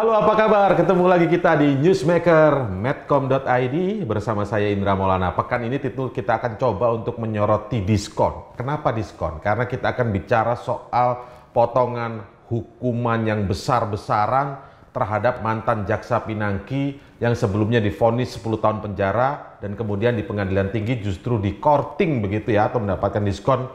Halo apa kabar? Ketemu lagi kita di Newsmaker Medcom.id bersama saya Indra Maulana. Pekan ini titul kita akan coba untuk menyoroti diskon. Kenapa diskon? Karena kita akan bicara soal potongan hukuman yang besar-besaran terhadap mantan jaksa Pinangki yang sebelumnya difonis 10 tahun penjara dan kemudian di pengadilan tinggi justru dikorting begitu ya atau mendapatkan diskon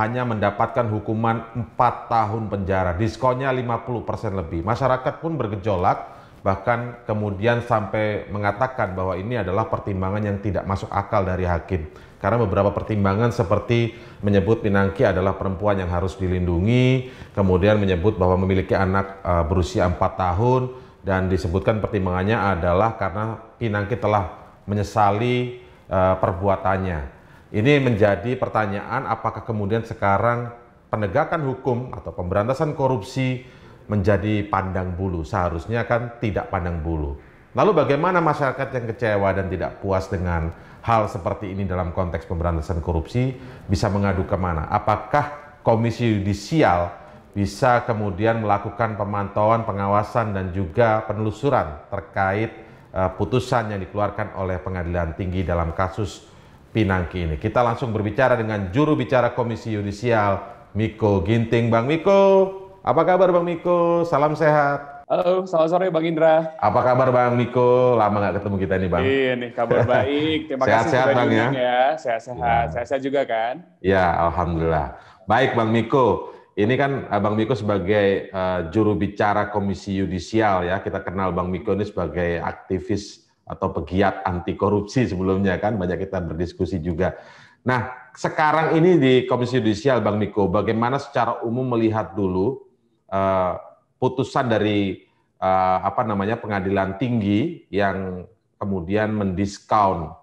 hanya mendapatkan hukuman 4 tahun penjara. Diskonnya 50% lebih. Masyarakat pun bergejolak bahkan kemudian sampai mengatakan bahwa ini adalah pertimbangan yang tidak masuk akal dari hakim. Karena beberapa pertimbangan seperti menyebut Pinangki adalah perempuan yang harus dilindungi, kemudian menyebut bahwa memiliki anak e, berusia 4 tahun dan disebutkan pertimbangannya adalah karena Pinangki telah menyesali e, perbuatannya. Ini menjadi pertanyaan apakah kemudian sekarang penegakan hukum atau pemberantasan korupsi menjadi pandang bulu. Seharusnya kan tidak pandang bulu. Lalu bagaimana masyarakat yang kecewa dan tidak puas dengan hal seperti ini dalam konteks pemberantasan korupsi bisa mengadu kemana? Apakah Komisi Yudisial bisa kemudian melakukan pemantauan, pengawasan, dan juga penelusuran terkait eh, putusan yang dikeluarkan oleh Pengadilan Tinggi dalam kasus Pinangki ini. Kita langsung berbicara dengan juru bicara Komisi Yudisial Miko Ginting. Bang Miko, apa kabar Bang Miko? Salam sehat. Halo, selamat sore Bang Indra. Apa kabar Bang Miko? Lama nggak ketemu kita ini, Bang. Iya nih, kabar baik. Terima sehat, kasih sehat, Bang ya. ya. Sehat-sehat. Ya. Sehat-sehat juga kan? Ya, Alhamdulillah. Baik Bang Miko, ini kan eh, Bang Miko sebagai uh, juru bicara Komisi Yudisial ya. Kita kenal Bang Miko ini sebagai aktivis atau pegiat anti korupsi sebelumnya kan banyak kita berdiskusi juga. Nah, sekarang ini di Komisi Yudisial Bang Miko, bagaimana secara umum melihat dulu uh, putusan dari uh, apa namanya pengadilan tinggi yang kemudian mendiskon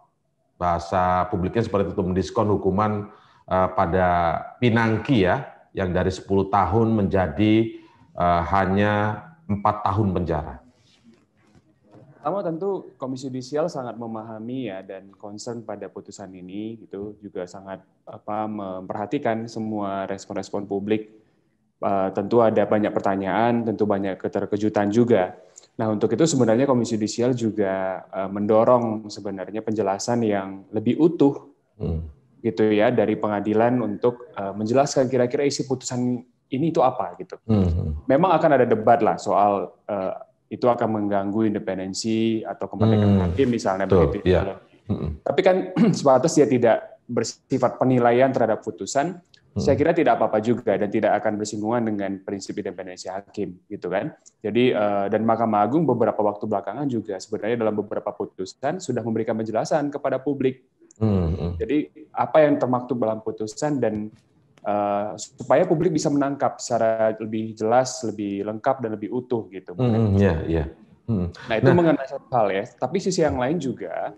bahasa publiknya seperti itu mendiskon hukuman uh, pada pinangki ya yang dari 10 tahun menjadi uh, hanya empat tahun penjara pertama tentu Komisi Yudisial sangat memahami ya dan concern pada putusan ini gitu juga sangat apa memperhatikan semua respon-respon publik. Uh, tentu ada banyak pertanyaan, tentu banyak keterkejutan juga. Nah, untuk itu sebenarnya Komisi Yudisial juga uh, mendorong sebenarnya penjelasan yang lebih utuh hmm. gitu ya dari pengadilan untuk uh, menjelaskan kira-kira isi putusan ini itu apa gitu. Hmm. hmm. Memang akan ada debat lah soal uh, itu akan mengganggu independensi atau kemerdekaan hmm. hakim misalnya Tuh, begitu. Ya. Iya. Hmm. Tapi kan sebatas dia tidak bersifat penilaian terhadap putusan, hmm. saya kira tidak apa-apa juga dan tidak akan bersinggungan dengan prinsip independensi hakim gitu kan. Jadi eh, dan Mahkamah Agung beberapa waktu belakangan juga sebenarnya dalam beberapa putusan sudah memberikan penjelasan kepada publik. Hmm. hmm. Jadi apa yang termaktub dalam putusan dan uh, supaya publik bisa menangkap secara lebih jelas, lebih lengkap dan lebih utuh gitu. Mm, yeah, yeah. Mm. Nah itu nah, mengenai satu hal ya. Tapi sisi yang lain juga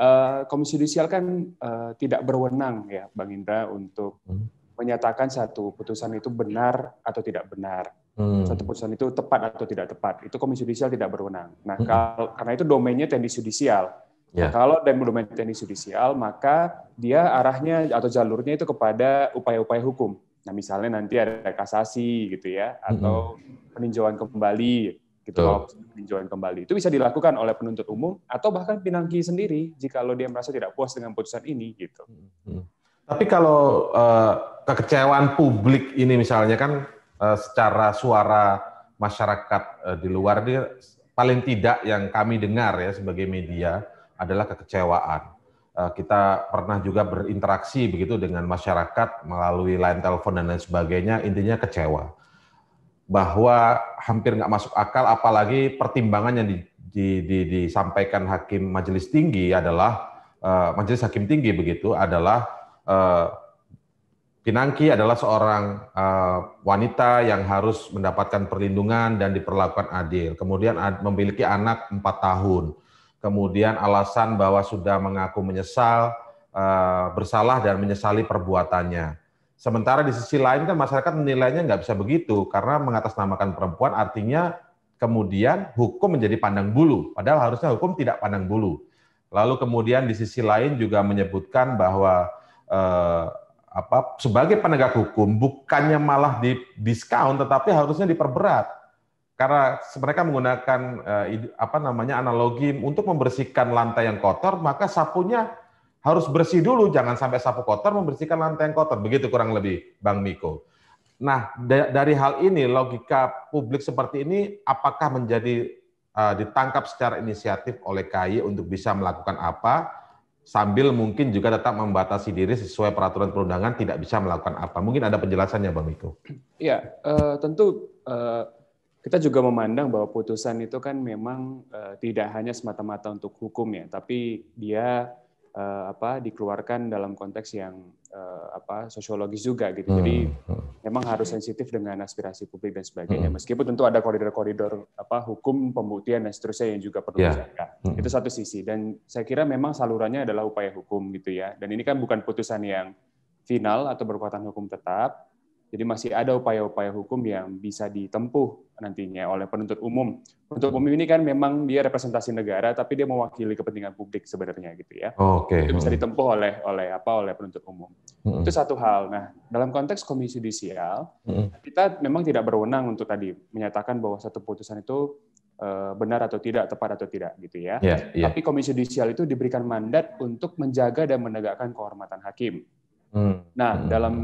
uh, Komisi Yudisial kan uh, tidak berwenang ya, Bang Indra untuk mm. menyatakan satu putusan itu benar atau tidak benar. Hmm. Satu putusan itu tepat atau tidak tepat, itu Komisi Yudisial tidak berwenang. Nah, hmm. kalau, karena itu domainnya teknis yudisial. Yeah. kalau dan belum teknis judicial, maka dia arahnya atau jalurnya itu kepada upaya-upaya hukum. Nah, misalnya nanti ada kasasi gitu ya, atau mm-hmm. peninjauan kembali gitu. Kalau peninjauan kembali itu bisa dilakukan oleh penuntut umum atau bahkan pinangki sendiri jika lo dia merasa tidak puas dengan putusan ini gitu. Tapi kalau uh, kekecewaan publik ini misalnya kan uh, secara suara masyarakat uh, di luar dia paling tidak yang kami dengar ya sebagai media adalah kekecewaan. Eh, kita pernah juga berinteraksi begitu dengan masyarakat melalui line telepon dan lain sebagainya, intinya kecewa. Bahwa hampir nggak masuk akal, apalagi pertimbangan yang di, di, di, disampaikan hakim majelis tinggi adalah, eh, majelis hakim tinggi begitu, adalah eh, Pinangki adalah seorang uh, wanita yang harus mendapatkan perlindungan dan diperlakukan adil. Kemudian ad, memiliki anak 4 tahun kemudian alasan bahwa sudah mengaku menyesal, eh, bersalah dan menyesali perbuatannya. Sementara di sisi lain kan masyarakat menilainya nggak bisa begitu karena mengatasnamakan perempuan artinya kemudian hukum menjadi pandang bulu, padahal harusnya hukum tidak pandang bulu. Lalu kemudian di sisi lain juga menyebutkan bahwa eh, apa sebagai penegak hukum bukannya malah di diskon tetapi harusnya diperberat karena mereka menggunakan eh, apa namanya analogi untuk membersihkan lantai yang kotor, maka sapunya harus bersih dulu, jangan sampai sapu kotor membersihkan lantai yang kotor. Begitu kurang lebih, Bang Miko. Nah, dari hal ini logika publik seperti ini apakah menjadi uh, ditangkap secara inisiatif oleh KAI untuk bisa melakukan apa sambil mungkin juga tetap membatasi diri sesuai peraturan perundangan tidak bisa melakukan apa. Mungkin ada penjelasannya Bang Miko. Ya, uh, tentu uh, kita juga memandang bahwa putusan itu kan memang uh, tidak hanya semata-mata untuk hukum ya, tapi dia uh, apa dikeluarkan dalam konteks yang uh, apa sosiologis juga gitu. Hmm. Jadi memang harus sensitif dengan aspirasi publik dan sebagainya. Hmm. Meskipun tentu ada koridor-koridor apa hukum, pembuktian dan seterusnya yang juga perlu yeah. dijaga. Hmm. Itu satu sisi dan saya kira memang salurannya adalah upaya hukum gitu ya. Dan ini kan bukan putusan yang final atau berkuatan hukum tetap, jadi masih ada upaya-upaya hukum yang bisa ditempuh nantinya oleh penuntut umum. Penuntut umum ini kan memang dia representasi negara, tapi dia mewakili kepentingan publik sebenarnya gitu ya. Oh, Oke. Okay. bisa hmm. ditempuh oleh oleh apa oleh penuntut umum. Mm-hmm. Itu satu hal. Nah, dalam konteks komisi judicial, mm-hmm. kita memang tidak berwenang untuk tadi menyatakan bahwa satu putusan itu eh, benar atau tidak, tepat atau tidak, gitu ya. Yeah, yeah. Tapi Komisi Judisial itu diberikan mandat untuk menjaga dan menegakkan kehormatan hakim. Hmm. Nah, hmm. dalam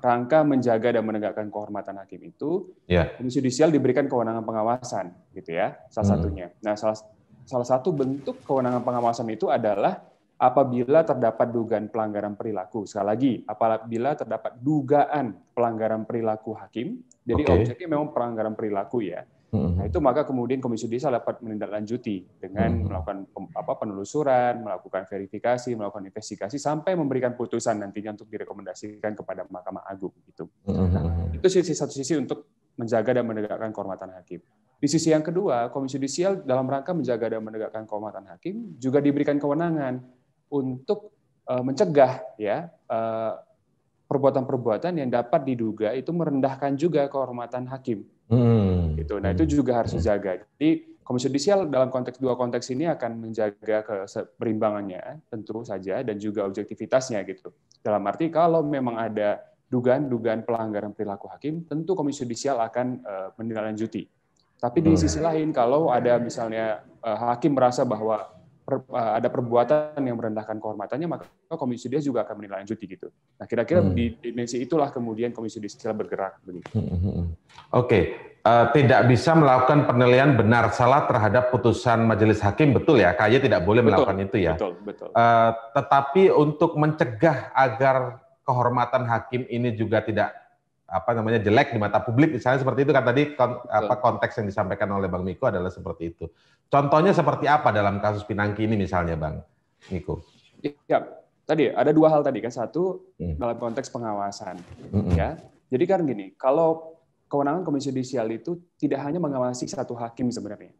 rangka menjaga dan menegakkan kehormatan hakim itu, yeah. komisi yudisial diberikan kewenangan pengawasan, gitu ya, salah hmm. satunya. Nah, salah, salah satu bentuk kewenangan pengawasan itu adalah apabila terdapat dugaan pelanggaran perilaku. Sekali lagi, apabila terdapat dugaan pelanggaran perilaku hakim, jadi okay. objeknya memang pelanggaran perilaku ya. Mm-hmm. Nah itu maka kemudian Komisi Desa dapat menindaklanjuti dengan mm-hmm. melakukan apa, penelusuran, melakukan verifikasi, melakukan investigasi sampai memberikan putusan nantinya untuk direkomendasikan kepada Mahkamah Agung gitu. Nah, itu sisi satu sisi untuk menjaga dan menegakkan kehormatan hakim. Di sisi yang kedua, Komisi Judisial dalam rangka menjaga dan menegakkan kehormatan hakim juga diberikan kewenangan untuk uh, mencegah ya perbuatan eh, perbuatan-perbuatan yang dapat diduga itu merendahkan juga kehormatan hakim. Hmm. Gitu. Nah, itu hmm. juga harus hmm. dijaga. Jadi Komisi judicial dalam konteks dua konteks ini akan menjaga keberimbangannya tentu saja dan juga objektivitasnya gitu. Dalam arti kalau memang ada dugaan-dugaan pelanggaran perilaku hakim, tentu Komisi judicial akan uh, menindaklanjuti. Tapi di hmm. sisi lain kalau ada misalnya uh, hakim merasa bahwa per, eh, ada perbuatan yang merendahkan kehormatannya, maka Komisi dia juga akan menindaklanjuti gitu. Nah, kira-kira hmm. di dimensi itulah kemudian Komisi secara bergerak begitu. Hmm, hmm, hmm. Oke, okay. uh, eh, tidak bisa melakukan penilaian benar salah terhadap putusan majelis hakim, betul ya? Kaya tidak boleh betul, melakukan itu ya. Betul, betul. Uh, tetapi untuk mencegah agar kehormatan hakim ini juga tidak apa namanya jelek di mata publik misalnya seperti itu kan tadi kon, apa konteks yang disampaikan oleh Bang Miko adalah seperti itu. Contohnya seperti apa dalam kasus Pinangki ini misalnya Bang Miko? Ya, tadi ada dua hal tadi kan satu hmm. dalam konteks pengawasan hmm. ya. Jadi kan gini, kalau kewenangan komisi judisial itu tidak hanya mengawasi satu hakim sebenarnya.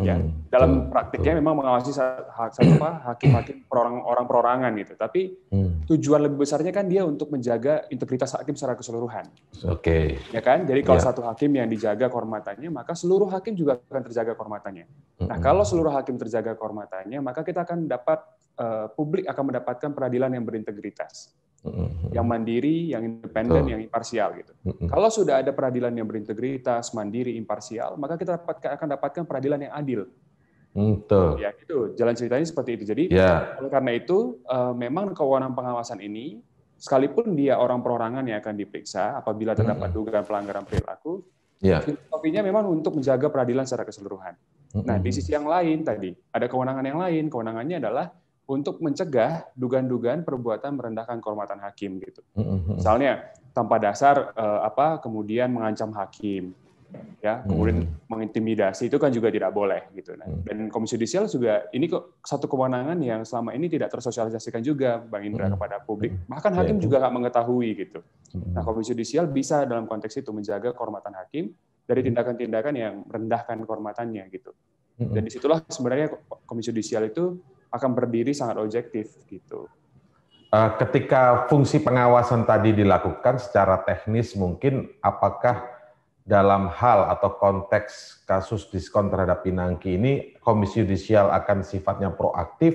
Ya, dalam praktiknya memang mengawasi hak apa hakim-hakim perorangan orang perorangan gitu. Tapi hmm. tujuan lebih besarnya kan dia untuk menjaga integritas hakim secara keseluruhan. Oke. Okay. Ya kan? Jadi kalau yeah. satu hakim yang dijaga kehormatannya, maka seluruh hakim juga akan terjaga kehormatannya. hmm Nah, kalau seluruh hakim terjaga kehormatannya, maka kita akan dapat uh, publik akan mendapatkan peradilan yang berintegritas. Mm-hmm. yang mandiri, yang independen, yang imparsial gitu. Kalau sudah ada peradilan yang berintegritas, mandiri, imparsial, maka kita dapat, akan dapatkan peradilan yang adil. Mm, betul. Ya gitu. Jalan ceritanya seperti itu. Jadi yeah. Ya. karena itu uh, memang kewenangan pengawasan ini, sekalipun dia orang perorangan yang akan diperiksa, apabila terdapat Mm-mm. dugaan pelanggaran perilaku, yeah. memang untuk menjaga peradilan secara keseluruhan. Mm-mm. Nah di sisi yang lain tadi ada kewenangan yang lain. Kewenangannya adalah untuk mencegah dugaan-dugaan perbuatan merendahkan kehormatan hakim gitu. Mm-hmm. Misalnya tanpa dasar uh, apa kemudian mengancam hakim ya kemudian hmm. mengintimidasi itu kan juga tidak boleh gitu nah, mm. dan komisi judisial juga ini kok satu kewenangan yang selama ini tidak tersosialisasikan juga bang Indra hmm. kepada publik mm-hmm. bahkan iya, hakim yeah. juga nggak mengetahui gitu hmm. nah komisi judisial bisa dalam konteks itu menjaga kehormatan hakim dari mm-hmm. tindakan-tindakan yang merendahkan kehormatannya gitu dan disitulah sebenarnya komisi judisial itu akan berdiri sangat objektif gitu. Eh, ketika fungsi pengawasan tadi dilakukan secara teknis, mungkin apakah dalam hal atau konteks kasus diskon terhadap Pinangki ini, Komisi Yudisial akan sifatnya proaktif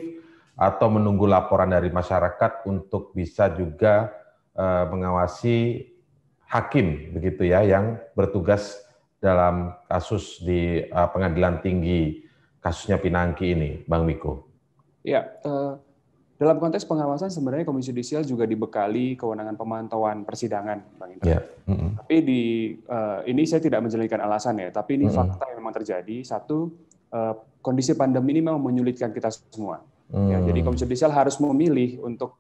atau menunggu laporan dari masyarakat untuk bisa juga eh, mengawasi hakim begitu ya yang bertugas dalam kasus di eh, pengadilan tinggi kasusnya Pinangki ini, Bang Miko. Ya, eh, dalam konteks pengawasan sebenarnya Komisi Yudisial juga dibekali kewenangan pemantauan persidangan, Bang Indra. Yeah. Tapi di eh, ini saya tidak menjelaskan alasan ya, tapi ini fakta yang memang terjadi. Satu, eh, kondisi pandemi ini memang menyulitkan kita semua. ya, mm. jadi Komisi Yudisial harus memilih untuk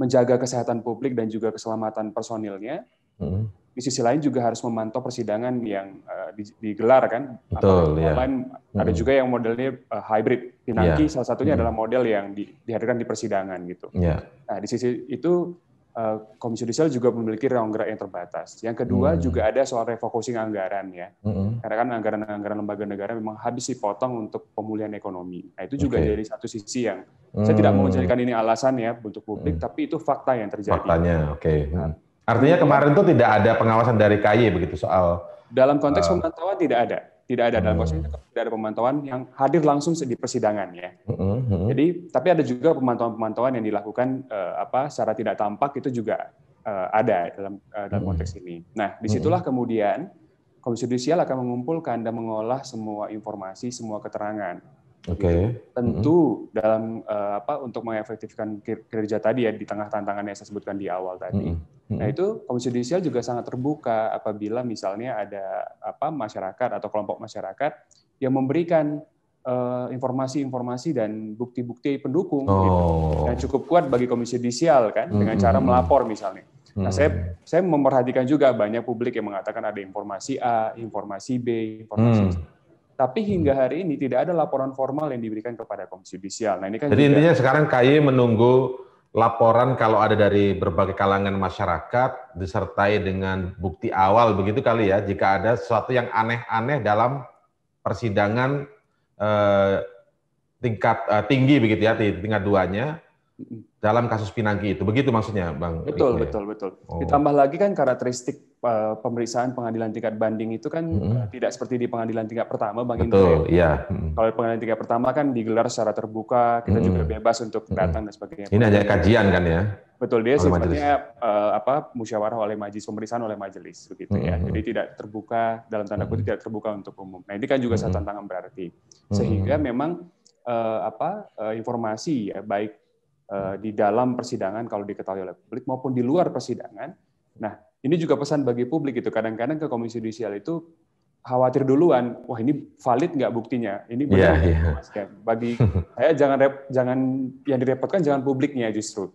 menjaga kesehatan publik dan juga keselamatan personilnya Hmm. Di sisi lain juga harus memantau persidangan yang uh, digelar kan. Betul, Atau ya. online hmm. ada mm-hmm. juga yang modelnya uh, hybrid. Pinangki yeah. salah satunya hmm. adalah model yang di, dihadirkan di persidangan gitu. Yeah. Nah di sisi itu eh, Komisi Judisial juga memiliki ruang gerak yang terbatas. Yang kedua hmm. juga ada soal refocusing anggaran ya, hmm. karena kan anggaran-anggaran lembaga negara memang habis dipotong untuk pemulihan ekonomi. Nah itu juga okay. dari satu sisi yang hmm. saya tidak mau hmm. menjadikan ini alasan ya untuk publik, hmm. tapi itu fakta yang terjadi. Faktanya, oke. Okay. Hmm. Artinya kemarin itu tidak ada pengawasan dari KY begitu soal dalam konteks uh, pemantauan tidak ada, tidak ada dalam hmm. konteks uh, tidak ada pemantauan yang hadir langsung di persidangan ya. uh, uh, Jadi tapi ada juga pemantauan-pemantauan yang dilakukan uh, apa secara tidak tampak itu juga uh, ada dalam uh, dalam konteks ini. Nah disitulah kemudian Komisi Yudisial akan mengumpulkan dan mengolah semua informasi, semua keterangan. Oke. Okay. Gitu. Tentu mm-hmm. dalam uh, apa untuk mengefektifkan kerja tadi ya di tengah tantangan yang saya sebutkan di awal tadi. Mm-hmm. Nah itu Komisi Yudisial juga sangat terbuka apabila misalnya ada apa masyarakat atau kelompok masyarakat yang memberikan eh, informasi-informasi uh, dan bukti-bukti pendukung gitu. oh. gitu, yang cukup kuat bagi Komisi Yudisial kan dengan hmm. cara melapor misalnya. Nah, saya saya memperhatikan juga banyak publik yang mengatakan ada informasi A, informasi B, informasi hmm. C. Mm. Tapi hingga mm. hari ini tidak ada laporan formal yang diberikan kepada Komisi Yudisial. Nah, ini kan Jadi juga, intinya sekarang KY menunggu laporan kalau ada dari berbagai kalangan masyarakat disertai dengan bukti awal begitu kali ya jika ada sesuatu yang aneh-aneh dalam persidangan eh, tingkat eh, tinggi begitu ya di tingkat duanya dalam kasus Pinangki itu. Begitu maksudnya, Bang? Betul, Rikne. Ya? betul, betul. Oh. Ditambah lagi kan karakteristik uh, pemeriksaan pengadilan tingkat banding itu kan mm -hmm. tidak seperti di pengadilan tingkat pertama, Bang Indra. Betul, ya. iya. Mm -hmm. Kalau pengadilan tingkat pertama kan digelar secara terbuka, kita mm -hmm. juga bebas untuk datang mm -hmm. dan sebagainya. Ini hanya kajian kan ya? Betul, dia sebenarnya sifatnya uh, apa musyawarah oleh majelis, pemeriksaan oleh majelis begitu mm -hmm. ya. Jadi tidak terbuka dalam tanda kutip mm -hmm. tidak terbuka untuk umum. Nah, ini kan juga mm -hmm. satu tantangan berarti. Sehingga memang uh, apa uh, informasi ya baik Eh, di dalam persidangan kalau diketahui oleh publik maupun di luar persidangan. Nah, ini juga pesan bagi publik itu kadang-kadang ke komisi judisial itu khawatir duluan, wah ini valid nggak buktinya, ini benar yeah, Yeah. Bagi saya jangan rep, jangan yang direpotkan jangan publiknya justru.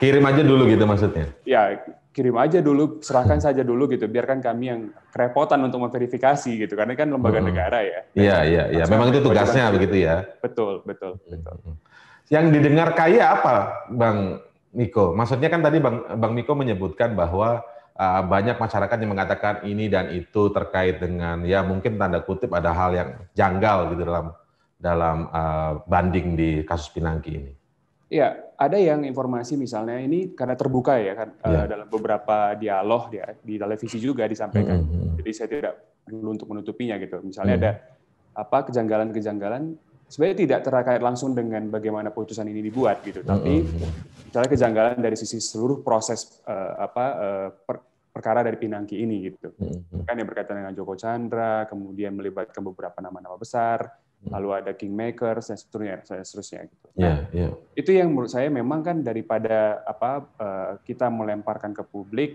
Kirim aja dulu gitu maksudnya. Ya, kirim aja dulu, serahkan saja dulu gitu, biarkan kami yang kerepotan untuk memverifikasi gitu, karena kan lembaga hmm. negara ya. Iya, iya, iya. Memang itu tugasnya begitu ya. Betul, betul, betul. Hmm. hmm, hmm. Yang didengar kaya apa, Bang Niko? Maksudnya kan tadi Bang Bang Niko menyebutkan bahwa uh, banyak masyarakat yang mengatakan ini dan itu terkait dengan ya mungkin tanda kutip ada hal yang janggal gitu dalam dalam uh, banding di kasus Pinangki ini. Iya, ada yang informasi misalnya ini karena terbuka ya kan ya. Uh, dalam beberapa dialog ya di televisi juga disampaikan. Mm -hmm. Jadi saya tidak perlu untuk menutupinya gitu. Misalnya mm -hmm. ada apa kejanggalan-kejanggalan sebenarnya tidak terkait langsung dengan bagaimana putusan ini dibuat gitu, tapi mm-hmm. misalnya kejanggalan dari sisi seluruh proses uh, apa uh, per, perkara dari Pinangki ini gitu, mm-hmm. kan yang berkaitan dengan Joko Chandra, kemudian melibatkan beberapa nama-nama besar, mm-hmm. lalu ada kingmaker dan seterusnya dan seterusnya gitu. Nah, yeah, yeah. Itu yang menurut saya memang kan daripada apa eh, kita melemparkan ke publik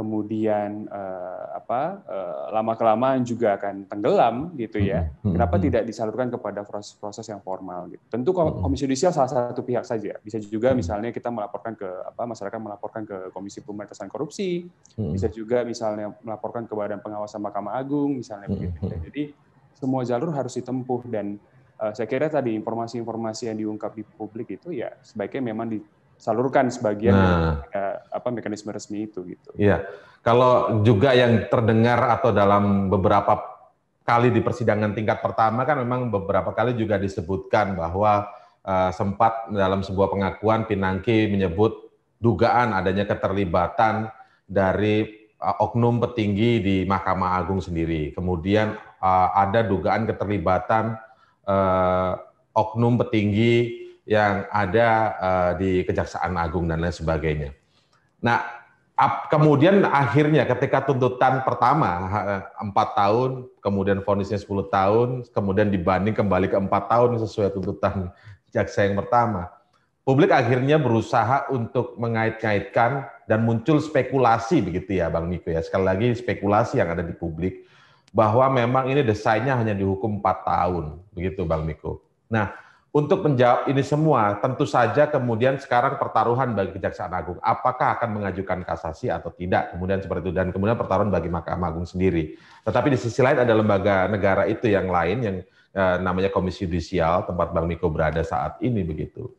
kemudian eh, apa eh, lama kelamaan juga akan tenggelam gitu ya. Mm-hmm. Mm-hmm. Kenapa hmm. tidak disalurkan kepada proses-proses yang formal gitu. Tentu mm-hmm. komisi yudisial salah satu pihak saja. Bisa juga misalnya kita melaporkan ke apa masyarakat melaporkan ke Komisi Pemberantasan Korupsi, bisa juga misalnya melaporkan ke Badan Pengawasan Mahkamah Agung misalnya hmm. begitu. Jadi semua jalur harus ditempuh dan uh, saya kira tadi informasi-informasi yang diungkap di publik itu ya sebaiknya memang di, salurkan sebagian nah. apa mekanisme resmi itu gitu. Iya. Kalau juga yang terdengar atau dalam beberapa kali di persidangan tingkat pertama kan memang beberapa kali juga disebutkan bahwa uh, sempat dalam sebuah pengakuan Pinangki menyebut dugaan adanya keterlibatan dari uh, oknum petinggi di Mahkamah Agung sendiri. Kemudian uh, ada dugaan keterlibatan uh, oknum petinggi yang ada uh, di Kejaksaan Agung dan lain sebagainya. Nah, ap, kemudian akhirnya ketika tuntutan pertama eh, empat tahun, kemudian vonisnya 10 tahun, kemudian dibanding kembali ke empat tahun sesuai tuntutan jaksa yang pertama, publik akhirnya berusaha untuk mengait-ngaitkan dan muncul spekulasi begitu ya Bang Miko. ya. Sekali lagi spekulasi yang ada di publik bahwa memang ini desainnya hanya dihukum empat tahun begitu Bang Miko. Nah, untuk menjawab ini semua, tentu saja kemudian sekarang pertaruhan bagi Kejaksaan Agung. Apakah akan mengajukan kasasi atau tidak, kemudian seperti itu. Dan kemudian pertaruhan bagi Mahkamah Agung sendiri. Tetapi di sisi lain ada lembaga negara itu yang lain, yang eh, namanya Komisi Judisial, tempat Bang Miko berada saat ini begitu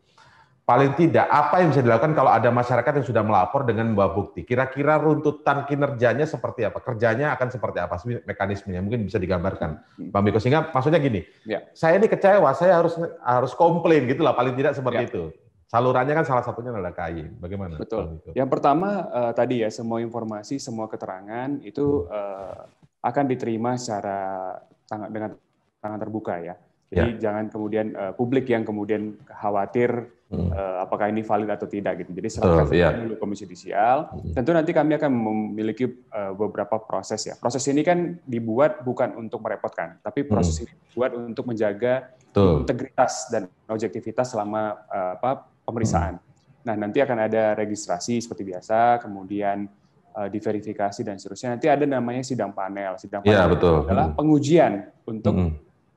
paling tidak apa yang bisa dilakukan kalau ada masyarakat yang sudah melapor dengan membawa bukti? Kira-kira runtutan kinerjanya seperti apa? Kerjanya akan seperti apa? Mekanismenya mungkin bisa digambarkan, Bang Miko. Sehingga maksudnya gini, ya. saya ini kecewa, saya harus harus komplain gitu lah, paling tidak seperti ya. itu. Salurannya kan salah satunya adalah KAI. Bagaimana? Betul. Yang pertama uh, tadi ya, semua informasi, semua keterangan itu uh, akan diterima secara tang dengan tangan terbuka ya. Jadi ya. jangan kemudian uh, publik yang kemudian khawatir Hmm. Eh, apakah ini valid atau tidak gitu. Jadi serahkan uh, yeah. Iya. dulu Komisi judicial. Hmm. Tentu nanti kami akan memiliki eh, beberapa proses ya. Proses ini kan dibuat bukan untuk merepotkan, tapi hmm. proses hmm. ini dibuat untuk menjaga Betul. integritas dan objektivitas selama eh, apa pemeriksaan. Hmm. Nah, nanti akan ada registrasi seperti biasa, kemudian diverifikasi dan seterusnya. Nanti ada namanya sidang panel. Sidang iya, panel ya, betul. adalah pengujian untuk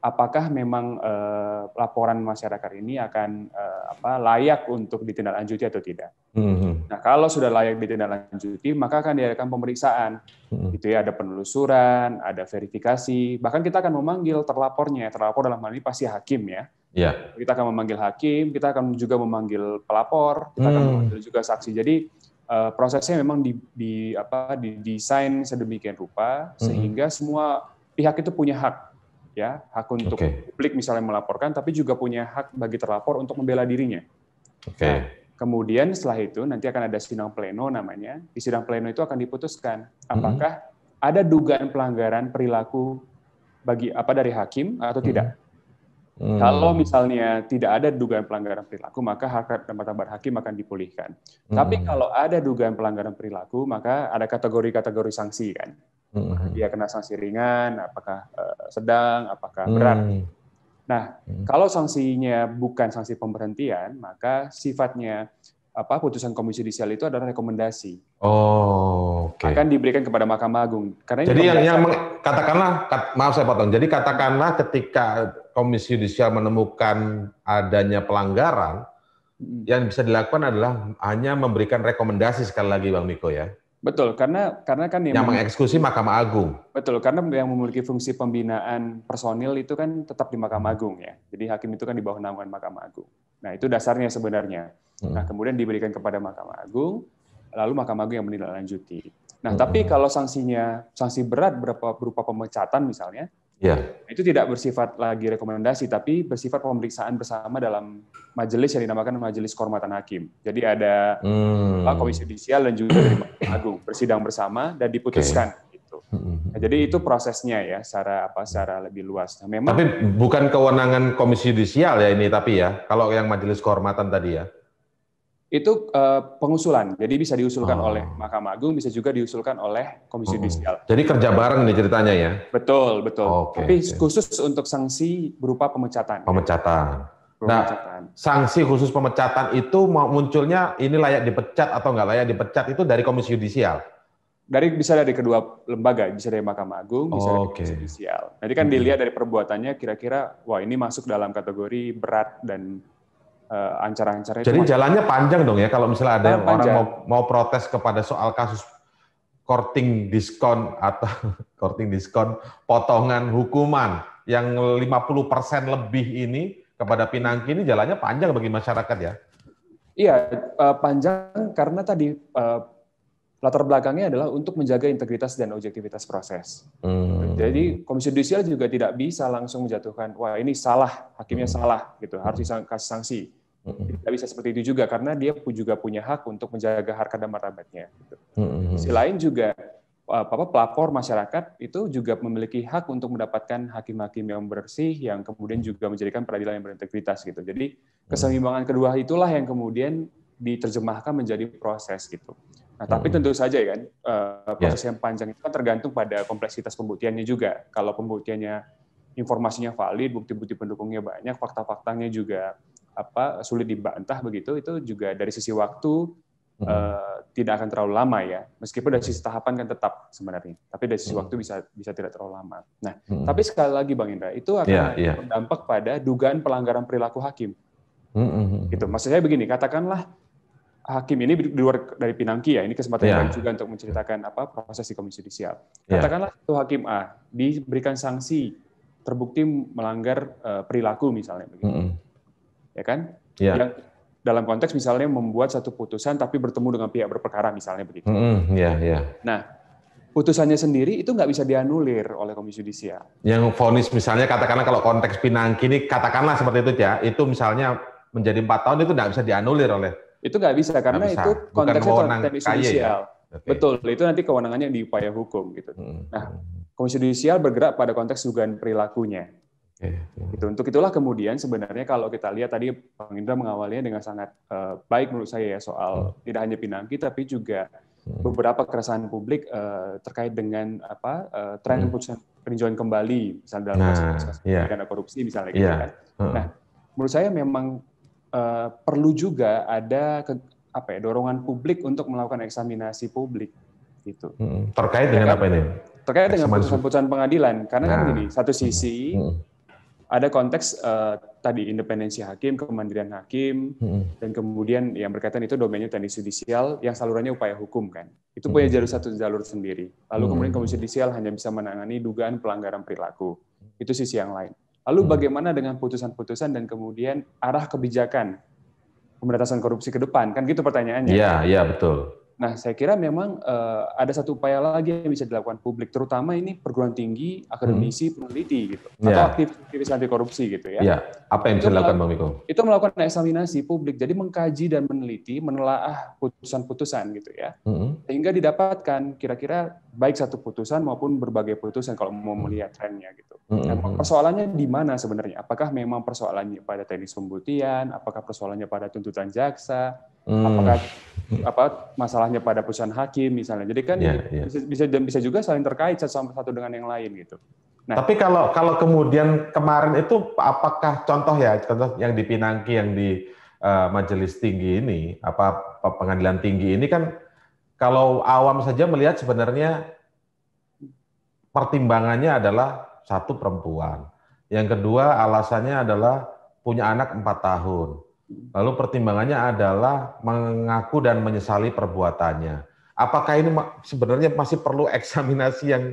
apakah memang uh, laporan masyarakat ini akan uh, apa, layak untuk ditindaklanjuti atau tidak. Mm-hmm. Nah, kalau sudah layak ditindaklanjuti, maka akan diadakan pemeriksaan. Mm-hmm. Itu ya ada penelusuran, ada verifikasi, bahkan kita akan memanggil terlapornya. Terlapor dalam hal ini pasti hakim ya. Yeah. Kita akan memanggil hakim, kita akan juga memanggil pelapor, kita mm. akan hmm. memanggil juga saksi. Jadi uh, prosesnya memang di, di apa didesain sedemikian rupa mm-hmm. sehingga semua pihak itu punya hak ya hak untuk okay. publik misalnya melaporkan, tapi juga punya hak bagi terlapor untuk membela dirinya. Oke. Okay. Nah, kemudian setelah itu nanti akan ada sidang pleno namanya. Di sidang pleno itu akan diputuskan apakah mm -hmm. ada dugaan pelanggaran perilaku bagi apa dari hakim atau hmm. tidak. Hmm. Kalau misalnya tidak ada dugaan pelanggaran perilaku, maka hak martabat hakim akan dipulihkan. Hmm. Tapi kalau ada dugaan pelanggaran perilaku, maka ada kategori-kategori sanksi kan apakah mm-hmm. dia kena sanksi ringan, apakah eh, sedang, apakah berat. Hmm. Nah, mm. kalau sanksinya bukan sanksi pemberhentian, maka sifatnya apa putusan komisi judisial itu adalah rekomendasi. Oh, okay. akan diberikan kepada Mahkamah Agung. Karena jadi yang, yang katakanlah maaf saya potong. Jadi katakanlah ketika komisi judisial menemukan adanya pelanggaran, yang bisa dilakukan adalah hanya memberikan rekomendasi sekali lagi Bang Miko ya. Betul, karena karena kan yang, yang mengeksekusi Mahkamah Agung. Betul, karena yang memiliki fungsi pembinaan personil itu kan tetap di Mahkamah Agung ya. Jadi hakim itu kan di bawah naungan Mahkamah Agung. Nah itu dasarnya sebenarnya. Hmm. Nah kemudian diberikan kepada Mahkamah Agung, lalu Mahkamah Agung yang menindaklanjuti. Nah hmm. tapi kalau sanksinya sanksi berat berupa, berupa pemecatan misalnya, Yeah. Iya. Itu tidak bersifat lagi rekomendasi, tapi bersifat pemeriksaan bersama dalam majelis yang dinamakan majelis kehormatan hakim. Jadi ada hmm. komisi judisial dan juga dari Agung bersidang bersama dan diputuskan. Okay. Gitu. Hmm, hmm, hmm. Nah, jadi itu prosesnya ya, secara apa, secara lebih luas. Nah, memang. Tapi bukan kewenangan komisi yudisial ya ini, tapi ya, kalau yang majelis kehormatan tadi ya itu uh, pengusulan. Jadi bisa diusulkan oh. oleh Mahkamah Agung, bisa juga diusulkan oleh Komisi Yudisial. Oh. Hmm. Jadi kerja bareng nih ceritanya ya. Betul, betul. Okay, Tapi okay. khusus untuk sanksi berupa pemecatan. Ya. Pemecatan. Ya. Nah, sanksi khusus pemecatan itu munculnya ini layak dipecat atau nggak layak dipecat itu dari Komisi Yudisial. Dari bisa dari kedua lembaga, bisa dari Mahkamah Agung, bisa oh, dari Komisi Yudisial. Nanti kan hmm. dilihat dari perbuatannya kira-kira wah ini masuk dalam kategori berat dan Eh, ancar-ancarnya. Jadi jalannya panjang dong ya kalau misalnya ada yang orang mau, mau protes kepada soal kasus korting diskon atau korting diskon potongan hukuman yang 50% lebih ini kepada Pinangki ini jalannya panjang bagi masyarakat ya. Iya, eh, panjang karena tadi eh, latar belakangnya adalah untuk menjaga integritas dan objektivitas proses. Hmm. Jadi Komisi Judisial juga tidak bisa langsung menjatuhkan, wah ini salah, hakimnya hmm. salah, gitu harus dikasih sanksi. Tidak bisa seperti itu juga karena dia juga punya hak untuk menjaga harkat dan martabatnya. Gitu. lain juga eh, apa pelapor masyarakat itu juga memiliki hak untuk mendapatkan hakim-hakim yang bersih yang kemudian juga menjadikan peradilan yang berintegritas gitu. Jadi keseimbangan kedua itulah yang kemudian diterjemahkan menjadi proses gitu. Nah, tapi tentu saja ya kan eh, ya. proses yang panjang itu kan tergantung pada kompleksitas pembuktiannya juga. Kalau pembuktiannya informasinya valid, bukti-bukti pendukungnya banyak, fakta-faktanya juga apa sulit dibantah begitu itu juga dari sisi waktu hmm. uh, tidak akan terlalu lama ya meskipun dari sisi tahapan kan tetap sebenarnya tapi dari sisi hmm. waktu bisa bisa tidak terlalu lama nah hmm. tapi sekali lagi bang Indra itu akan yeah, yeah. berdampak pada dugaan pelanggaran perilaku hakim hmm, hmm, hmm. gitu maksud saya begini katakanlah hakim ini di luar dari Pinangki ya ini kesempatan yeah. juga untuk menceritakan apa proses di komisi judisial iya. katakanlah yeah. itu hakim A diberikan sanksi terbukti melanggar eh, perilaku misalnya begitu. -hmm, hmm ya kan? Yeah. Yang dalam konteks misalnya membuat satu putusan tapi bertemu dengan pihak berperkara misalnya begitu. Mm -hmm. yeah, yeah. Nah, putusannya sendiri itu nggak bisa dianulir oleh Komisi Yudisial. Yang vonis misalnya katakanlah kalau konteks Pinangki ini katakanlah seperti itu ya, itu misalnya menjadi empat tahun itu nggak bisa dianulir oleh. Itu nggak bisa karena nggak bisa. itu konteksnya konteks Yudisial. Ya? Okay. Betul, itu nanti kewenangannya di upaya hukum gitu. Hmm. Nah, Komisi judisial bergerak pada konteks dugaan perilakunya. Yeah. Iya, iya. Gitu. Untuk itulah kemudian sebenarnya kalau kita lihat tadi Bang Indra mengawalnya dengan sangat eh, baik menurut saya ya soal hmm. tidak hanya pinangki tapi juga hmm. beberapa keresahan publik eh, terkait dengan apa uh, tren hmm. peninjauan kembali misalnya dalam nah, kasus yeah. karena iya. korupsi misalnya yeah. gitu kan. Nah, menurut saya memang perlu juga ada ke, apa ya dorongan publik untuk melakukan eksaminasi publik gitu. Hmm, terkait dengan apa ini? Terkait dengan putusan-putusan pengadilan karena kan nah. kan gini, satu sisi hmm ada konteks uh, tadi independensi hakim, kemandirian hakim, hmm. dan kemudian yang berkaitan itu domainnya teknis judicial yang salurannya upaya hukum kan. Itu punya jalur satu jalur sendiri. Lalu kemudian komisi judicial hanya bisa menangani dugaan pelanggaran perilaku. Itu sisi yang lain. Lalu bagaimana dengan putusan-putusan dan kemudian arah kebijakan pemberantasan korupsi ke depan? Kan gitu pertanyaannya. Iya, iya betul. Nah, saya kira memang uh, ada satu upaya lagi yang bisa dilakukan publik, terutama ini perguruan tinggi, akademisi, hmm. peneliti gitu, yeah. atau aktivis anti korupsi gitu ya. Yeah. Apa yang bisa dilakukan, Bang Miko? Itu melakukan eksaminasi publik, jadi mengkaji dan meneliti, menelaah putusan-putusan gitu ya, hmm. sehingga didapatkan kira-kira baik satu putusan maupun berbagai putusan kalau mau hmm. melihat trennya gitu. Hmm. hmm nah, hmm. persoalannya di mana sebenarnya? Apakah memang persoalannya pada teknis pembuktian? Apakah persoalannya pada tuntutan jaksa? Hmm. Apakah hmm. apa masalahnya pada putusan hakim misalnya. Jadi kan yeah, yeah. bisa dan bisa juga saling terkait satu sama satu dengan yang lain gitu. Nah, tapi kalau kalau kemudian kemarin itu apakah contoh ya contoh yang dipinangki yang di uh, majelis tinggi ini apa pengadilan tinggi ini kan kalau awam saja melihat sebenarnya pertimbangannya adalah satu perempuan. Yang kedua alasannya adalah punya anak empat tahun. Lalu pertimbangannya adalah mengaku dan menyesali perbuatannya. Apakah ini sebenarnya masih perlu eksaminasi yang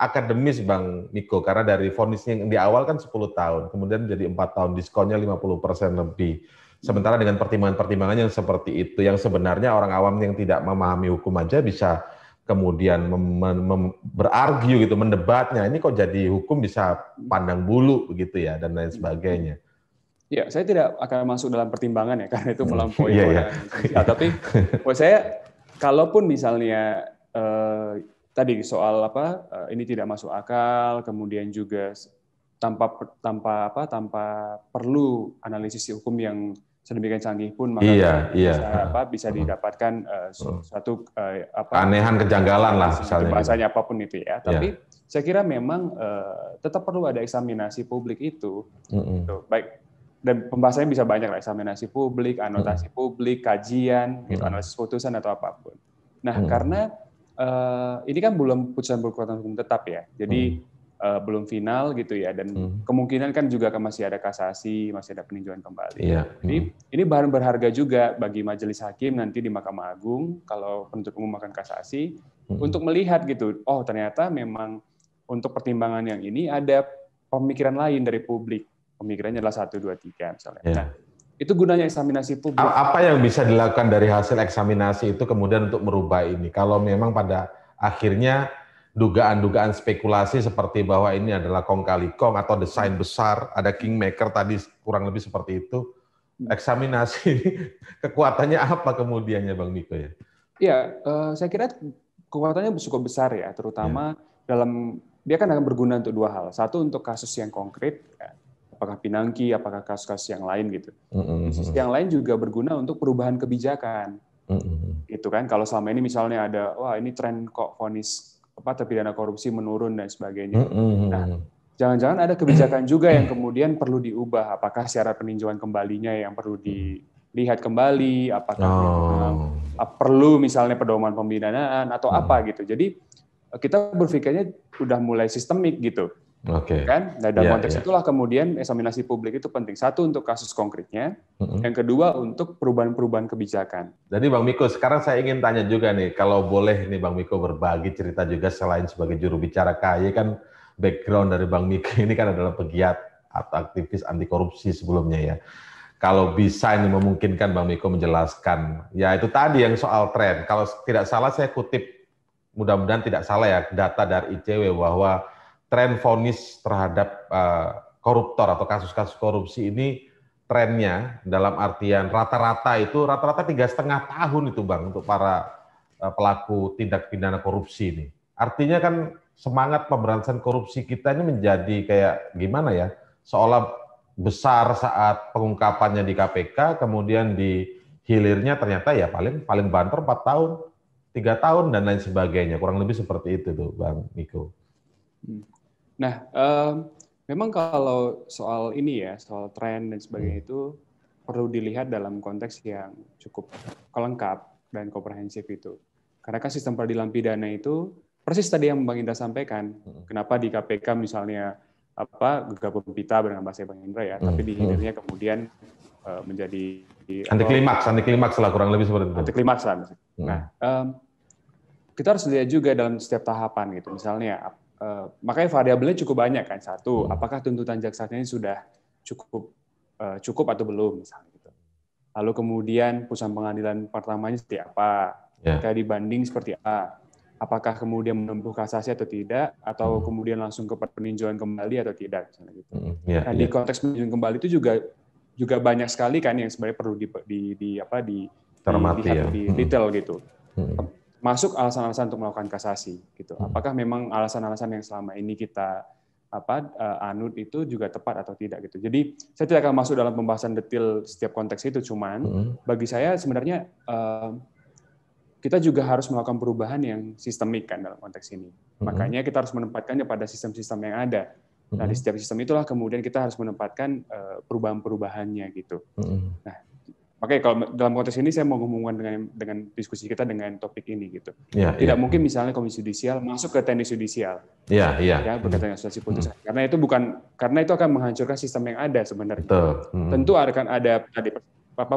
akademis Bang Niko? Karena dari vonis yang di awal kan 10 tahun, kemudian menjadi 4 tahun, diskonnya 50% lebih. Sementara dengan pertimbangan-pertimbangan yang seperti itu, yang sebenarnya orang awam yang tidak memahami hukum aja bisa kemudian mem, mem, berargu gitu, mendebatnya. Ini kok jadi hukum bisa pandang bulu begitu ya dan lain sebagainya. Ya, saya tidak akan masuk dalam pertimbangan ya karena itu melampaui. Yeah, yeah. Ya, tapi buat saya kalaupun misalnya eh, tadi soal apa eh, ini tidak masuk akal, kemudian juga tanpa tanpa apa tanpa perlu analisis hukum yang sedemikian canggih pun maka iya, bisa, iya. apa bisa hmm. didapatkan uh, eh, hmm. suatu uh, apa anehan kejanggalan lah misalnya gitu. bahasanya gitu. apapun itu ya. Iya. Tapi yeah. saya kira memang uh, tetap perlu ada eksaminasi publik itu. Mm -hmm. gitu. baik dan pembahasannya bisa banyak lah eksaminasi publik, hmm. anotasi hmm. publik, kajian, gitu, hmm. analisis putusan atau apapun. Nah, hmm. karena uh, ini kan belum putusan berkekuatan hukum tetap ya, jadi hmm. uh, belum final gitu ya, dan hmm. kemungkinan kan juga kan masih ada kasasi, masih ada peninjauan kembali. Yeah. Hmm. Jadi ini bahan berharga juga bagi majelis hakim nanti di Mahkamah Agung kalau penuntut umum akan kasasi hmm. untuk melihat gitu, oh ternyata memang untuk pertimbangan yang ini ada pemikiran lain dari publik pemikirannya adalah satu dua tiga misalnya. Yeah. Ya. itu gunanya eksaminasi publik. Apa yang bisa dilakukan dari hasil eksaminasi itu kemudian untuk merubah ini? Kalau memang pada akhirnya dugaan-dugaan spekulasi seperti bahwa ini adalah kong kali kong atau desain besar, ada kingmaker tadi kurang lebih seperti itu. Hmm. Eksaminasi kekuatannya apa kemudiannya Bang Niko ya? Iya, eh, saya kira kekuatannya cukup besar ya, terutama ya. dalam dia kan akan berguna untuk dua hal. Satu untuk kasus yang konkret, apakah Pinangki, apakah kasus-kasus yang lain gitu. Mm-hmm. yang lain juga berguna untuk perubahan kebijakan. Mm-hmm. Itu kan kalau selama ini misalnya ada wah ini tren kok vonis apa terpidana korupsi menurun dan sebagainya. mm Nah, jangan-jangan ada kebijakan juga yang kemudian perlu diubah. Apakah syarat peninjauan kembalinya yang perlu dilihat kembali, apakah oh. Ah, perlu misalnya pedoman pembinaan atau hmm apa gitu. Jadi kita berpikirnya udah mulai sistemik gitu. Okay. Ya kan? Nah, dalam yeah, konteks yeah. itulah kemudian eksaminasi publik itu penting. Satu untuk kasus konkretnya, mm-hmm. yang kedua untuk perubahan-perubahan kebijakan. Jadi Bang Miko, sekarang saya ingin tanya juga nih, kalau boleh nih Bang Miko berbagi cerita juga selain sebagai juru bicara KAI kan background dari Bang Miko ini kan adalah pegiat atau aktivis anti korupsi sebelumnya ya. Kalau bisa ini memungkinkan Bang Miko menjelaskan. Ya itu tadi yang soal tren. Kalau tidak salah saya kutip, mudah-mudahan tidak salah ya data dari ICW bahwa tren vonis terhadap uh, koruptor atau kasus-kasus korupsi ini trennya dalam artian rata-rata itu rata-rata tiga setengah tahun itu bang untuk para uh, pelaku tindak pidana korupsi ini. Artinya kan semangat pemberantasan korupsi kita ini menjadi kayak gimana ya? Seolah besar saat pengungkapannya di KPK, kemudian di hilirnya ternyata ya paling paling banter 4 tahun, tiga tahun dan lain sebagainya kurang lebih seperti itu tuh bang Niko. Hmm. Nah, um, memang kalau soal ini ya, soal tren dan sebagainya hmm. itu perlu dilihat dalam konteks yang cukup lengkap dan komprehensif itu. Karena kan sistem peradilan pidana itu persis tadi yang Bang Indra sampaikan, hmm. kenapa di KPK misalnya apa gegap pempita dengan bahasa Bang Indra ya, hmm. tapi hmm. hilirnya kemudian uh, menjadi anti eh, klimaks, anti klimaks lah kurang lebih seperti itu. Anti klimaks lah. Nah, um, kita harus lihat juga dalam setiap tahapan gitu. Misalnya Eh, makanya variabelnya cukup banyak kan satu apakah tuntutan jaksa ini sudah cukup uh, cukup atau belum misalnya gitu lalu kemudian putusan pengadilan pertamanya seperti apa yeah. Ya. banding dibanding seperti apa apakah kemudian menempuh kasasi atau tidak atau hmm. kemudian langsung ke peninjauan kembali atau tidak misalnya gitu hmm, yeah, nah, yeah. di konteks peninjauan kembali itu juga juga banyak sekali kan yang sebenarnya perlu di di, di apa di termati di, di, ya. di hmm. detail gitu. hmm. gitu masuk alasan-alasan untuk melakukan kasasi gitu. Hmm. Apakah memang alasan-alasan yang selama ini kita apa eh, anut itu juga tepat atau tidak gitu. Jadi saya tidak akan masuk dalam pembahasan detail setiap konteks itu cuman hmm. bagi saya sebenarnya eh, kita juga harus melakukan perubahan yang sistemik kan dalam konteks ini. Hmm. Makanya kita harus menempatkannya pada sistem-sistem yang ada. Nah, di setiap sistem itulah kemudian kita harus menempatkan eh, perubahan-perubahannya gitu. Nah, Oke, kalau dalam konteks ini saya mau hubungkan dengan dengan diskusi kita dengan topik ini gitu. Ya, Tidak ya. mungkin misalnya komisi judisial masuk ke teknis judisial. Iya, iya. Ya, ya, ya berkaitan dengan substansi putusan. Hmm. Karena itu bukan karena itu akan menghancurkan sistem yang ada sebenarnya. Betul. Hmm. Tentu akan ada tadi apa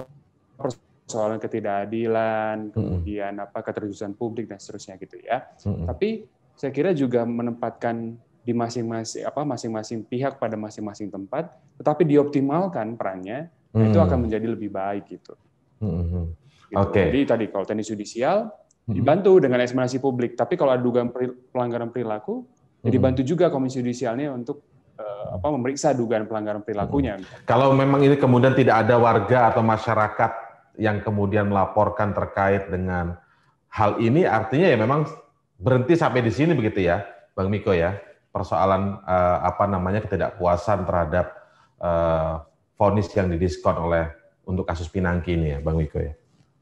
persoalan ketidakadilan, hmm. kemudian hmm. apa keterjusan publik dan seterusnya gitu ya. Hmm. Tapi saya kira juga menempatkan di masing-masing apa masing-masing pihak pada masing-masing tempat, tetapi dioptimalkan perannya Nah, itu akan hmm. menjadi lebih baik gitu. Hmm. Gitu. Oke. Okay. Jadi tadi kalau teknis judicial hmm. dibantu dengan eksaminasi publik, tapi kalau ada dugaan pelanggaran perilaku, ya hmm. ya dibantu juga komisi judisialnya untuk uh, apa memeriksa dugaan pelanggaran perilakunya. Hmm. Kalau memang ini kemudian tidak ada warga atau masyarakat yang kemudian melaporkan terkait dengan hal ini, artinya ya memang berhenti sampai di sini begitu ya, Bang Miko ya, persoalan uh, apa namanya ketidakpuasan terhadap uh, vonis yang didiskon oleh untuk kasus Pinangki ini ya, Bang Wiko ya?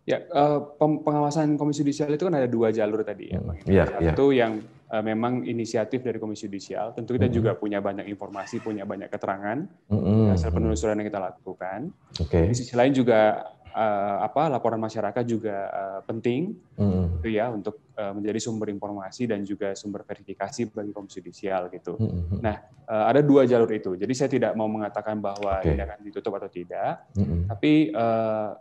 Ya, eh, pengawasan Komisi Yudisial itu kan ada dua jalur tadi ya. Pak. Hmm, ya, Satu ya. yang eh, memang inisiatif dari Komisi Yudisial, tentu kita mm -hmm. juga punya banyak informasi, punya banyak keterangan mm -hmm. hasil hmm, hmm. penelusuran yang kita lakukan. Okay. Di sisi lain juga uh, apa laporan masyarakat juga uh, penting mm. gitu ya untuk uh, menjadi sumber informasi dan juga sumber verifikasi bagi komisi judisial gitu. Mm. Nah, uh, ada dua jalur itu. Jadi saya tidak mau mengatakan bahwa okay. ini akan ditutup atau tidak, mm. tapi uh,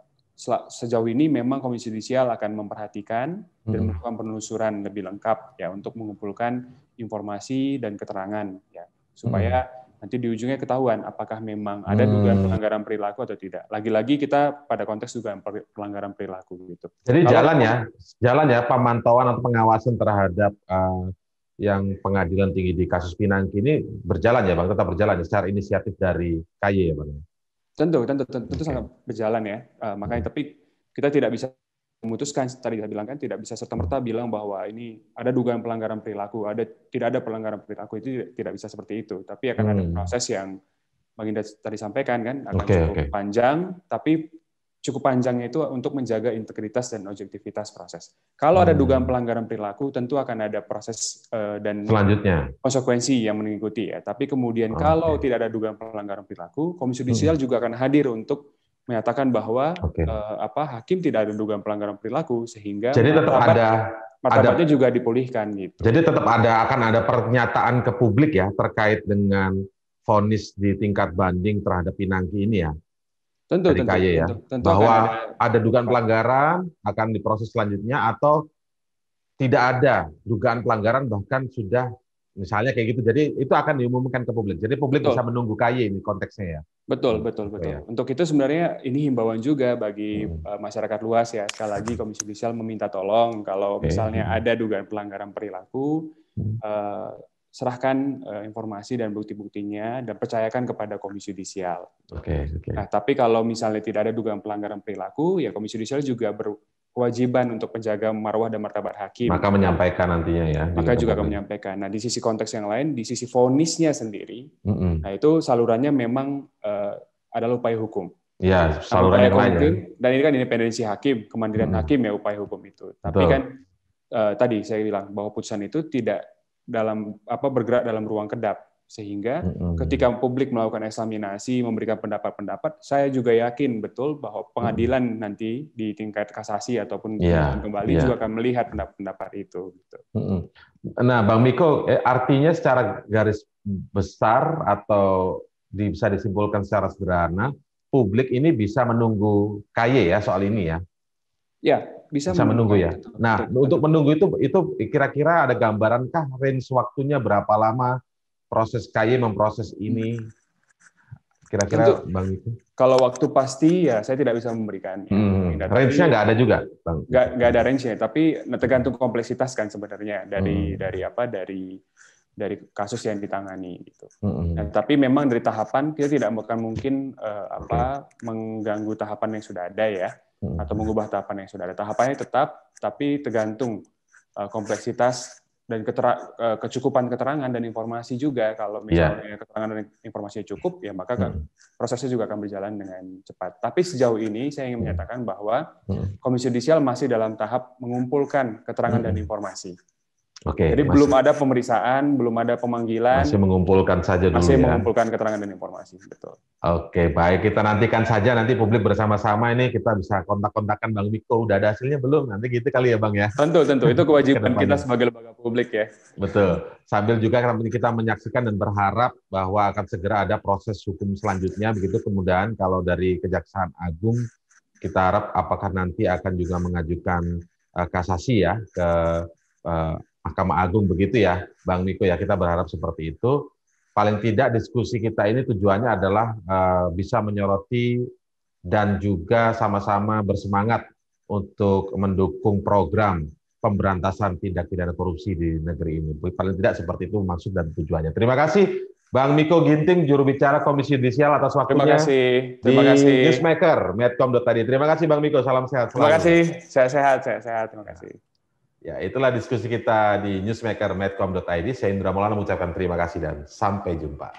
sejauh ini memang Komisi Judisial akan memperhatikan dan melakukan penelusuran lebih lengkap ya untuk mengumpulkan informasi dan keterangan ya supaya nanti di ujungnya ketahuan apakah memang ada hmm. dugaan pelanggaran perilaku atau tidak. Lagi-lagi kita pada konteks dugaan pelanggaran perilaku gitu. Jadi Kalau jalan ya, jalan ya pemantauan atau pengawasan terhadap uh, yang pengadilan tinggi di kasus Pinangki ini berjalan ya Bang, tetap berjalan ya secara inisiatif dari KY ya Bang. Tentu, tentu tentu, tentu okay. sangat berjalan ya. Uh, makanya hmm. tapi kita tidak bisa memutuskan tadi saya bilang kan tidak bisa serta merta bilang bahwa ini ada dugaan pelanggaran perilaku, ada tidak ada pelanggaran perilaku itu tidak, bisa seperti itu. Tapi akan hmm. ada proses yang Bang Indah tadi sampaikan kan akan okay, cukup okay. panjang, tapi cukup panjangnya itu untuk menjaga integritas dan objektivitas proses. Kalau hmm. ada dugaan pelanggaran perilaku, tentu akan ada proses uh, dan selanjutnya konsekuensi yang mengikuti ya. Tapi kemudian okay. kalau tidak ada dugaan pelanggaran perilaku, Komisi judisial hmm. juga akan hadir untuk menyatakan bahwa okay. uh, eh, apa hakim tidak ada dugaan pelanggaran perilaku sehingga jadi tetap ada martabatnya ada, juga dipulihkan gitu. Jadi tetap ada akan ada pernyataan ke publik ya terkait dengan vonis di tingkat banding terhadap Pinangki ini ya. Tentu tentu, KY, ya. tentu tentu bahwa ada, ada dugaan pelanggaran akan diproses selanjutnya atau tidak ada dugaan pelanggaran bahkan sudah misalnya kayak gitu. Jadi itu akan diumumkan ke publik. Jadi publik Betul. bisa menunggu KY ini konteksnya ya. Hmm, betul, betul, betul. Iya. Untuk itu sebenarnya ini himbauan juga bagi hmm. Eh, masyarakat luas ya. Sekali lagi Komisi Judisial meminta tolong kalau misalnya hmm. ada dugaan pelanggaran perilaku, hmm. eh, serahkan eh, informasi dan bukti-buktinya dan percayakan kepada Komisi Judisial. Oke. Okay, okay. Nah, tapi kalau misalnya tidak ada dugaan pelanggaran perilaku, ya Komisi Judisial juga ber, kewajiban untuk menjaga marwah dan martabat hakim. Maka menyampaikan nantinya ya. Maka juga akan menyampaikan. Nah, di sisi konteks yang lain, di sisi fonisnya sendiri, mm -hmm. nah itu salurannya memang uh, adalah upaya hukum. Iya, nah, ya, salurannya nah, lain. Dan ini kan independensi hakim, kemandirian mm -hmm. hakim ya upaya hukum itu. Tapi Betul. kan uh, tadi saya bilang bahwa putusan itu tidak dalam apa bergerak dalam ruang kedap. Sehingga ketika publik melakukan eksaminasi, memberikan pendapat-pendapat, saya juga yakin betul bahwa pengadilan nanti di tingkat kasasi ataupun yeah, iya, kembali yeah. juga akan melihat pendapat-pendapat itu. Gitu. Nah, Bang Miko, eh, artinya secara garis besar atau bisa disimpulkan secara sederhana, publik ini bisa menunggu KY ya soal ini ya. Ya, bisa, bisa menunggu, menunggu ya. nah, untuk menunggu itu itu kira-kira ada gambarankah range waktunya berapa lama proses KY memproses ini? Kira-kira Bang itu? Kalau waktu pasti ya saya tidak bisa memberikan. Ya. Hmm. Ya, range-nya nggak ada juga, Bang. Nggak, nggak ada range-nya, tapi tergantung kompleksitas kan sebenarnya dari hmm. dari apa dari dari kasus yang ditangani gitu. Hmm. Nah, tapi memang dari tahapan kita tidak akan mungkin uh, apa hmm. mengganggu tahapan yang sudah ada ya hmm. atau mengubah tahapan yang sudah ada. Tahapannya tetap tapi tergantung eh, kompleksitas dan ketera, eh, kecukupan keterangan dan informasi juga kalau iya. misalnya yeah. keterangan dan informasinya cukup ya maka hmm. prosesnya juga akan berjalan dengan cepat. Tapi sejauh ini saya ingin hmm. menyatakan bahwa hmm. Komisi Judisial masih dalam tahap mengumpulkan keterangan hmm. dan informasi. Oke. Jadi masih, belum ada pemeriksaan, belum ada pemanggilan. Masih mengumpulkan saja dulu masih ya. Masih mengumpulkan keterangan dan informasi, betul. Oke, baik kita nantikan saja nanti publik bersama-sama ini kita bisa kontak-kontakan Bang Miko udah ada hasilnya belum? Nanti gitu kali ya Bang ya. Tentu, tentu. Itu kewajiban kita sebagai lembaga publik ya. Betul. Sambil juga kita menyaksikan dan berharap bahwa akan segera ada proses hukum selanjutnya begitu kemudian kalau dari Kejaksaan Agung kita harap apakah nanti akan juga mengajukan uh, kasasi ya ke eh, Mahkamah Agung begitu ya, Bang Niko ya. Kita berharap seperti itu. Paling tidak diskusi kita ini tujuannya adalah uh, bisa menyoroti dan juga sama-sama bersemangat untuk mendukung program pemberantasan tindak pidana korupsi di negeri ini. Paling tidak seperti itu maksud dan tujuannya. Terima kasih Bang Miko Ginting, juru bicara Komisi Yudisial atas waktunya. Terima kasih. Terima di kasih. Newsmaker, Medcom.id. Terima kasih Bang Miko, salam sehat. Selalu. Terima kasih, saya sehat, saya sehat. Terima kasih. Ya, itulah diskusi kita di newsmaker.medcom.id. Saya Indra Maulana mengucapkan terima kasih dan sampai jumpa.